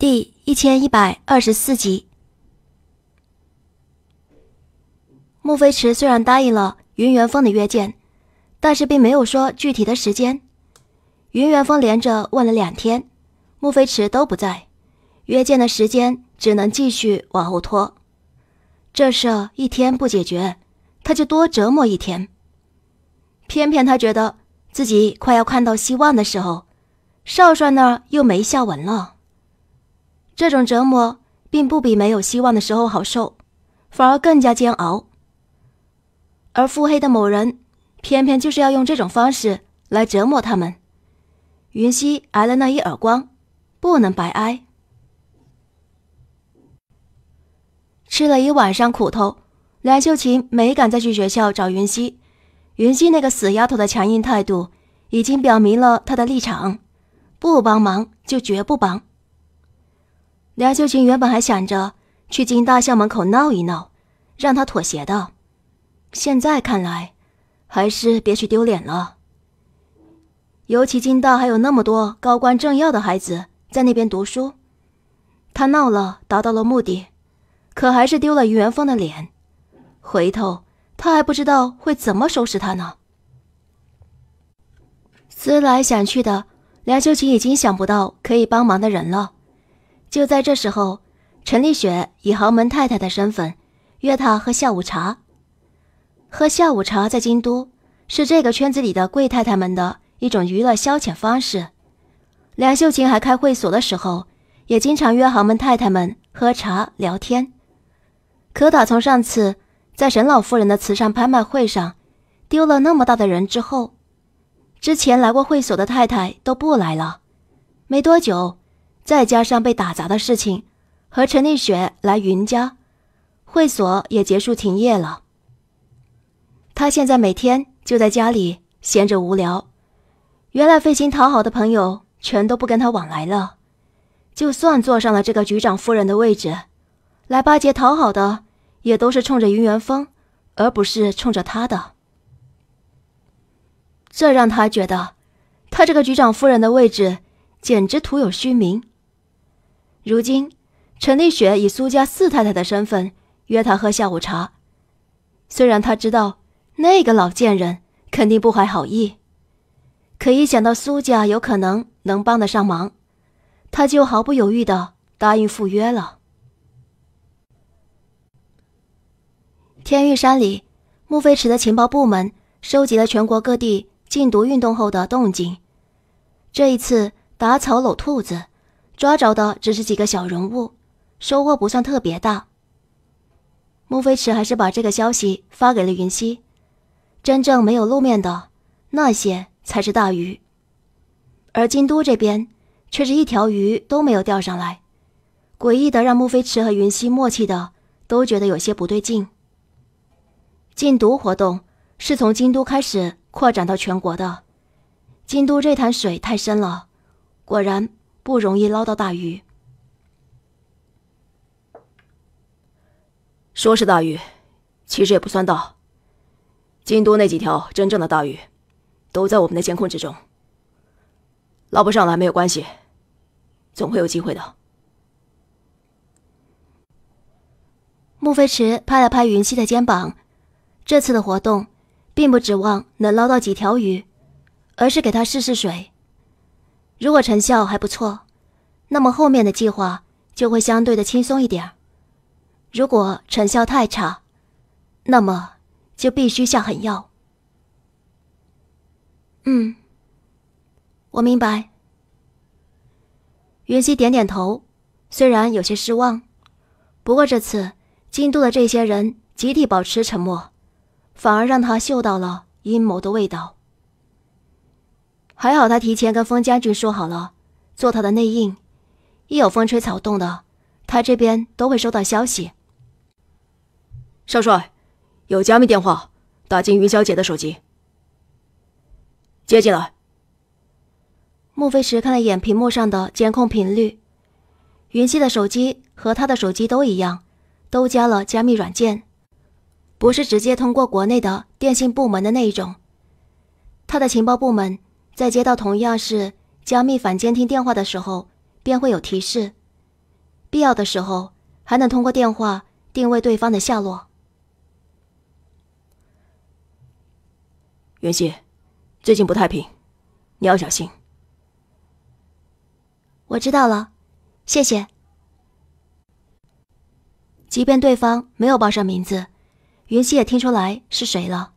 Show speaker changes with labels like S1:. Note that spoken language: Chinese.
S1: 第一千一百二十四集，穆飞驰虽然答应了云元峰的约见，但是并没有说具体的时间。云元峰连着问了两天，穆飞驰都不在，约见的时间只能继续往后拖。这事儿一天不解决，他就多折磨一天。偏偏他觉得自己快要看到希望的时候，少帅那儿又没下文了。这种折磨并不比没有希望的时候好受，反而更加煎熬。而腹黑的某人偏偏就是要用这种方式来折磨他们。云溪挨了那一耳光，不能白挨，吃了一晚上苦头，梁秀琴没敢再去学校找云溪。云溪那个死丫头的强硬态度已经表明了她的立场：不帮忙就绝不帮。梁秀琴原本还想着去金大校门口闹一闹，让他妥协的，现在看来，还是别去丢脸了。尤其金大还有那么多高官政要的孩子在那边读书，他闹了达到了目的，可还是丢了于元丰的脸，回头他还不知道会怎么收拾他呢。思来想去的，梁秀琴已经想不到可以帮忙的人了。就在这时候，陈丽雪以豪门太太的身份约他喝下午茶。喝下午茶在京都是这个圈子里的贵太太们的一种娱乐消遣方式。梁秀琴还开会所的时候，也经常约豪门太太们喝茶聊天。可打从上次在沈老夫人的慈善拍卖会上丢了那么大的人之后，之前来过会所的太太都不来了。没多久。再加上被打砸的事情，和陈丽雪来云家，会所也结束停业了。他现在每天就在家里闲着无聊，原来费心讨好的朋友全都不跟他往来了。就算坐上了这个局长夫人的位置，来巴结讨好的也都是冲着云元丰，而不是冲着他的。这让他觉得，他这个局长夫人的位置简直徒有虚名。如今，陈立雪以苏家四太太的身份约他喝下午茶，虽然他知道那个老贱人肯定不怀好意，可一想到苏家有可能能帮得上忙，他就毫不犹豫的答应赴约了。天域山里，穆飞驰的情报部门收集了全国各地禁毒运动后的动静，这一次打草搂兔子。抓着的只是几个小人物，收获不算特别大。穆飞驰还是把这个消息发给了云溪。真正没有露面的那些才是大鱼，而京都这边却是一条鱼都没有钓上来，诡异的让穆飞驰和云溪默契的都觉得有些不对劲。禁毒活动是从京都开始扩展到全国的，京都这潭水太深了，果然。不容易捞到大鱼。说是大鱼，其实也不算大。京都那几条真正的大鱼，都在我们的监控之中。捞不上来没有关系，总会有机会的。穆飞驰拍了拍云溪的肩膀，这次的活动，并不指望能捞到几条鱼，而是给他试试水。如果成效还不错，那么后面的计划就会相对的轻松一点；如果成效太差，那么就必须下狠药。嗯，我明白。云溪点点头，虽然有些失望，不过这次京都的这些人集体保持沉默，反而让他嗅到了阴谋的味道。还好他提前跟封将军说好了，做他的内应，一有风吹草动的，他这边都会收到消息。少帅，有加密电话打进云小姐的手机，接进来。莫非驰看了眼屏幕上的监控频率，云溪的手机和他的手机都一样，都加了加密软件，不是直接通过国内的电信部门的那一种，他的情报部门。在接到同样是加密反监听电话的时候，便会有提示。必要的时候，还能通过电话定位对方的下落。云熙，最近不太平，你要小心。我知道了，谢谢。即便对方没有报上名字，云溪也听出来是谁了。